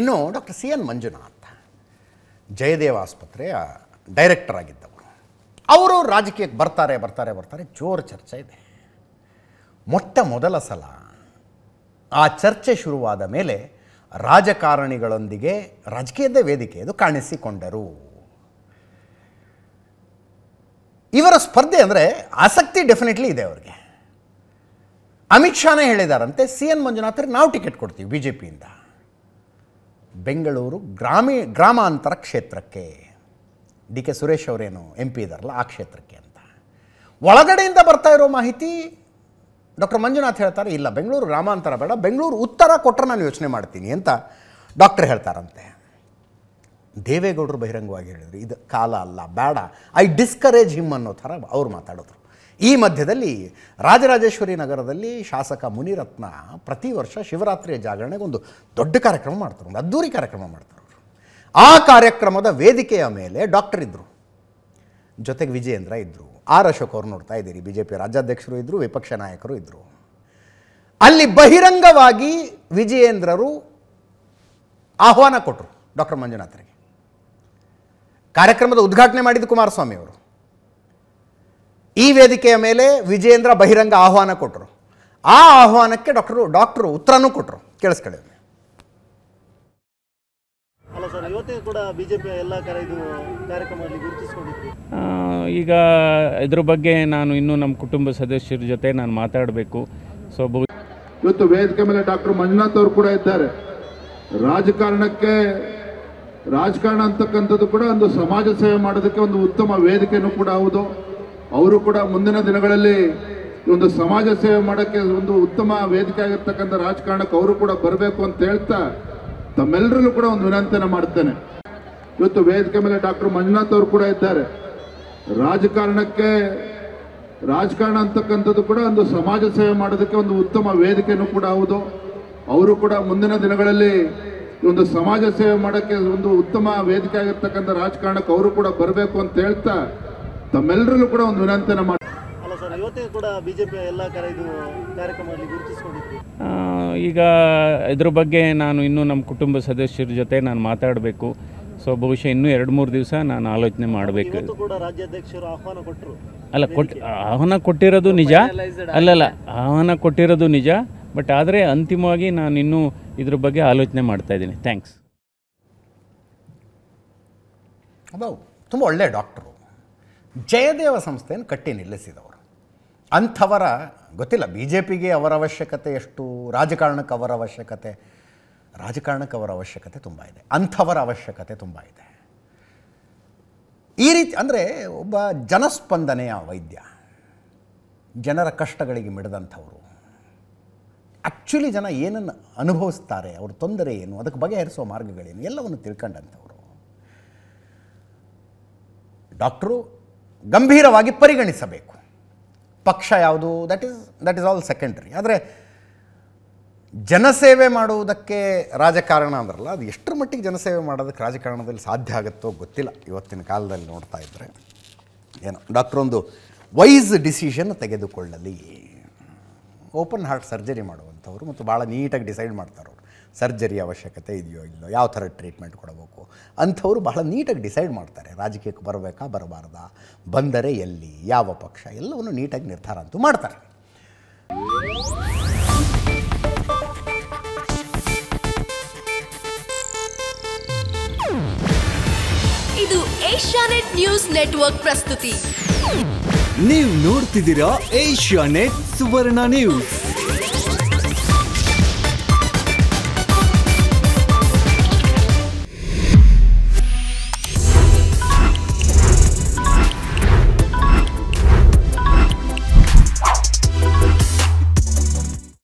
ಇನ್ನು doctor C N Manjunath Jayadeva ಆಸ್ಪತ್ರೆಯ director ಆಗಿದ್ದವರು ಅವರು ರಾಜಕೀಯಕ್ಕೆ ಬರ್ತಾರೆ ಬರ್ತಾರೆ ಬರ್ತಾರೆ ಜೋರು ಚರ್ಚೆ ಇದೆ ಮೊಟ್ಟ ಮೊದಲ ಸಲ ಆ ಚರ್ಚೆ ಶುರುವಾದ ಮೇಲೆ ರಾಜಕಾರಣಿಗಳೊಂದಿಗೆ ರಾಜಕೀಯದ ವೇದಿಕೆ ಇದು ಕಾಣಿಸಿಕೊಂಡರು ಇವರ ಸ್ಪರ್ಧೆ ಅಂದರೆ ಆಸಕ್ತಿ ಡೆಫಿನೆಟ್ಲಿ ಇದೆ ಅವರಿಗೆ ಅಮಿತ್ ಶಾನೇ ಹೇಳಿದಾರಂತೆ ಸಿ ಎನ್ ಮಂಜುನಾಥರ್ ನಾವು ಟಿಕೆಟ್ ಕೊಡ್ತೀವಿ ಬಿ ಜೆ ಪಿಯಿಂದ ಬೆಂಗಳೂರು ಗ್ರಾಮೀ ಗ್ರಾಮಾಂತರ ಕ್ಷೇತ್ರಕ್ಕೆ ಡಿ ಕೆ ಸುರೇಶ್ ಅವರೇನು ಎಂ ಪಿ ಇದಾರಲ್ಲ ಆ ಕ್ಷೇತ್ರಕ್ಕೆ ಅಂತ ಒಳಗಡೆಯಿಂದ ಬರ್ತಾ ಇರೋ ಮಾಹಿತಿ ಡಾಕ್ಟರ್ ಮಂಜುನಾಥ್ ಹೇಳ್ತಾರೆ ಇಲ್ಲ ಬೆಂಗಳೂರು ಗ್ರಾಮಾಂತರ ಬೇಡ ಬೆಂಗಳೂರು ಉತ್ತರ ಕೊಟ್ಟರೆ ನಾನು ಯೋಚನೆ ಮಾಡ್ತೀನಿ ಅಂತ ಡಾಕ್ಟರ್ ಹೇಳ್ತಾರಂತೆ ದೇವೇಗೌಡರು ಬಹಿರಂಗವಾಗಿ ಹೇಳಿದ್ರು ಇದು ಕಾಲ ಅಲ್ಲ ಬೇಡ ಐ ಡಿಸ್ಕರೇಜ್ ಹಿಮ್ ಅನ್ನೋ ಥರ ಅವ್ರು ಮಾತಾಡಿದ್ರು ಈ ಮಧ್ಯದಲ್ಲಿ ರಾಜರಾಜೇಶ್ವರಿ ನಗರದಲ್ಲಿ ಶಾಸಕ ಮುನಿರತ್ನ ಪ್ರತಿ ವರ್ಷ ಶಿವರಾತ್ರಿಯ ಜಾಗರಣೆಗೆ ಒಂದು ದೊಡ್ಡ ಕಾರ್ಯಕ್ರಮ ಮಾಡ್ತಾರೆ ಒಂದು ಅದ್ದೂರಿ ಕಾರ್ಯಕ್ರಮ ಮಾಡ್ತಾರೆ ಅವರು ಆ ಕಾರ್ಯಕ್ರಮದ ವೇದಿಕೆಯ ಮೇಲೆ ಡಾಕ್ಟರ್ ಇದ್ದರು ಜೊತೆಗೆ ವಿಜಯೇಂದ್ರ ಇದ್ದರು ಆರ್ ಅಶೋಕ್ ಅವರು ನೋಡ್ತಾ ಇದ್ದೀರಿ ಬಿ ಜೆ ಪಿ ರಾಜ್ಯಾಧ್ಯಕ್ಷರು ಇದ್ದರು ವಿಪಕ್ಷ ನಾಯಕರು ಇದ್ದರು ಅಲ್ಲಿ ಬಹಿರಂಗವಾಗಿ ವಿಜಯೇಂದ್ರರು ಆಹ್ವಾನ ಕೊಟ್ಟರು ಡಾಕ್ಟರ್ ಮಂಜುನಾಥರಿಗೆ ಕಾರ್ಯಕ್ರಮದ ಉದ್ಘಾಟನೆ ಮಾಡಿದ ಕುಮಾರಸ್ವಾಮಿ ಅವರು ಈ ವೇದಿಕೆಯ ಮೇಲೆ ವಿಜೇಂದ್ರ ಬಹಿರಂಗ ಆಹ್ವಾನ ಕೊಟ್ಟರು ಆ ಆಹ್ವಾನಕ್ಕೆ ಡಾಕ್ಟರು ಡಾಕ್ಟ್ರು ಉತ್ತರನೂ ಕೊಟ್ಟರು ಕೇಳಿಸ್ಕೊಳ್ಳಿ ಈಗ ಇದ್ರ ಬಗ್ಗೆ ನಾನು ಇನ್ನೂ ನಮ್ಮ ಕುಟುಂಬ ಸದಸ್ಯರ ಜೊತೆ ನಾನು ಮಾತಾಡಬೇಕು ಸೊ ಇವತ್ತು ವೇದಿಕೆ ಮೇಲೆ ಡಾಕ್ಟರ್ ಮಂಜುನಾಥ್ ಅವರು ಕೂಡ ಇದ್ದಾರೆ ರಾಜಕಾರಣಕ್ಕೆ ರಾಜಕಾರಣ ಅಂತಕ್ಕಂಥದ್ದು ಕೂಡ ಒಂದು ಸಮಾಜ ಸೇವೆ ಮಾಡೋದಕ್ಕೆ ಒಂದು ಉತ್ತಮ ವೇದಿಕೆನೂ ಕೂಡ ಹೌದು ಅವರು ಕೂಡ ಮುಂದಿನ ದಿನಗಳಲ್ಲಿ ಒಂದು ಸಮಾಜ ಸೇವೆ ಮಾಡೋಕ್ಕೆ ಒಂದು ಉತ್ತಮ ವೇದಿಕೆ ಆಗಿರ್ತಕ್ಕಂಥ ರಾಜಕಾರಣಕ್ಕೆ ಅವರು ಕೂಡ ಬರಬೇಕು ಅಂತ ಹೇಳ್ತಾ ತಮ್ಮೆಲ್ಲರಲ್ಲೂ ಕೂಡ ಒಂದು ವಿನಂತಿಯನ್ನು ಮಾಡ್ತೇನೆ ಇವತ್ತು ವೇದಿಕೆ ಮೇಲೆ ಡಾಕ್ಟರ್ ಮಂಜುನಾಥ್ ಅವರು ಕೂಡ ಇದ್ದಾರೆ ರಾಜಕಾರಣಕ್ಕೆ ರಾಜಕಾರಣ ಅಂತಕ್ಕಂಥದ್ದು ಕೂಡ ಒಂದು ಸಮಾಜ ಸೇವೆ ಮಾಡೋದಕ್ಕೆ ಒಂದು ಉತ್ತಮ ವೇದಿಕೆನೂ ಕೂಡ ಹೌದು ಅವರು ಕೂಡ ಮುಂದಿನ ದಿನಗಳಲ್ಲಿ ಒಂದು ಸಮಾಜ ಸೇವೆ ಮಾಡೋಕ್ಕೆ ಒಂದು ಉತ್ತಮ ವೇದಿಕೆ ಆಗಿರ್ತಕ್ಕಂಥ ರಾಜಕಾರಣಕ್ಕೆ ಅವರು ಕೂಡ ಬರಬೇಕು ಅಂತ ಹೇಳ್ತಾ ತಮ್ಮೆಲ್ಲರಲ್ಲೂ ಕೂಡ ಒಂದು ವಿನಂತಿಯನ್ನು ಮಾಡಿ ಈಗ ಇದ್ರ ಬಗ್ಗೆ ನಾನು ಇನ್ನೂ ನಮ್ಮ ಕುಟುಂಬ ಸದಸ್ಯರ ಜೊತೆ ನಾನು ಮಾತಾಡಬೇಕು ಸೊ ಬಹುಶಃ ಇನ್ನೂ ಎರಡು ಮೂರು ದಿವಸ ನಾನು ಆಲೋಚನೆ ಮಾಡಬೇಕು ಅಲ್ಲ ಕೊಟ್ಟು ಆಹ್ವಾನ ಕೊಟ್ಟಿರೋದು ನಿಜ ಅಲ್ಲಲ್ಲ ಆಹ್ವಾನ ಕೊಟ್ಟಿರೋದು ನಿಜ ಬಟ್ ಆದರೆ ಅಂತಿಮವಾಗಿ ನಾನು ಇನ್ನೂ ಇದ್ರ ಬಗ್ಗೆ ಆಲೋಚನೆ ಮಾಡ್ತಾ ಇದ್ದೀನಿ ಥ್ಯಾಂಕ್ಸ್ ತುಂಬ ಒಳ್ಳೆ ಡಾಕ್ಟ್ರು ಜಯದೇವ ಸಂಸ್ಥೆಯನ್ನು ಕಟ್ಟಿ ನಿಲ್ಲಿಸಿದವರು ಅಂಥವರ ಗೊತ್ತಿಲ್ಲ ಬಿ ಜೆ ಪಿಗೆ ಅವರ ಅವಶ್ಯಕತೆ ಎಷ್ಟು ರಾಜಕಾರಣಕ್ಕೆ ಅವರ ಅವಶ್ಯಕತೆ ರಾಜಕಾರಣಕ್ಕೆ ಅವರ ಅವಶ್ಯಕತೆ ತುಂಬ ಇದೆ ಅಂಥವರ ಅವಶ್ಯಕತೆ ತುಂಬ ಇದೆ ಈ ರೀತಿ ಅಂದರೆ ಒಬ್ಬ ಜನಸ್ಪಂದನೆಯ ವೈದ್ಯ ಜನರ ಕಷ್ಟಗಳಿಗೆ ಮಿಡಿದಂಥವರು ಆ್ಯಕ್ಚುಲಿ ಜನ ಏನನ್ನು ಅನುಭವಿಸ್ತಾರೆ ಅವ್ರ ತೊಂದರೆ ಏನು ಅದಕ್ಕೆ ಬಗೆಹರಿಸುವ ಮಾರ್ಗಗಳೇನು ಎಲ್ಲವನ್ನು ತಿಳ್ಕೊಂಡಂಥವ್ರು ಡಾಕ್ಟ್ರು ಗಂಭೀರವಾಗಿ ಪರಿಗಣಿಸಬೇಕು ಪಕ್ಷ ಯಾವುದು that is that is all secondary ಆದರೆ ಜನಸೇವೆ ಮಾಡುವುದಕ್ಕೆ ರಾಜಕಾರಣ ಅಂದ್ರಲ್ಲ ಅದು ಎಷ್ಟರ ಮಟ್ಟಿಗೆ ಜನಸೇವೆ ಮಾಡೋದಕ್ಕೆ ರಾಜಕಾರಣದಲ್ಲಿ ಸಾಧ್ಯ ಆಗುತ್ತೋ ಗೊತ್ತಿಲ್ಲ ಇವತ್ತಿನ ಕಾಲದಲ್ಲಿ ನೋಡ್ತಾ ಇದ್ದರೆ ಏನೋ ಡಾಕ್ಟ್ರೊಂದು ವೈಸ್ ಡಿಸಿಷನ್ ತೆಗೆದುಕೊಳ್ಳಲಿ ಓಪನ್ ಹಾರ್ಟ್ ಸರ್ಜರಿ ಮಾಡುವಂಥವ್ರು ಮತ್ತು ಭಾಳ ನೀಟಾಗಿ ಡಿಸೈಡ್ ಮಾಡ್ತಾರೆ ಸರ್ಜರಿ ಅವಶ್ಯಕತೆ ಇದೆಯೋ ಇಲ್ಲೋ ಯಾವ ಥರ ಟ್ರೀಟ್ಮೆಂಟ್ ಕೊಡಬೇಕು ಅಂಥವ್ರು ಬಹಳ ನೀಟಾಗಿ ಡಿಸೈಡ್ ಮಾಡ್ತಾರೆ ರಾಜಕೀಯಕ್ಕೆ ಬರಬೇಕಾ ಬರಬಾರ್ದಾ ಬಂದರೆ ಎಲ್ಲಿ ಯಾವ ಪಕ್ಷ ಎಲ್ಲವನ್ನು ನೀಟಾಗಿ ನಿರ್ಧಾರ ಅಂತೂ ಮಾಡ್ತಾರೆ ಇದು ಏಷ್ಯಾನೆಟ್ ನ್ಯೂಸ್ ನೆಟ್ವರ್ಕ್ ಪ್ರಸ್ತುತಿ ನೀವು ನೋಡ್ತಿದ್ದೀರಾ ಏಷ್ಯಾನೆಟ್ ಸುವರ್ಣ ನ್ಯೂಸ್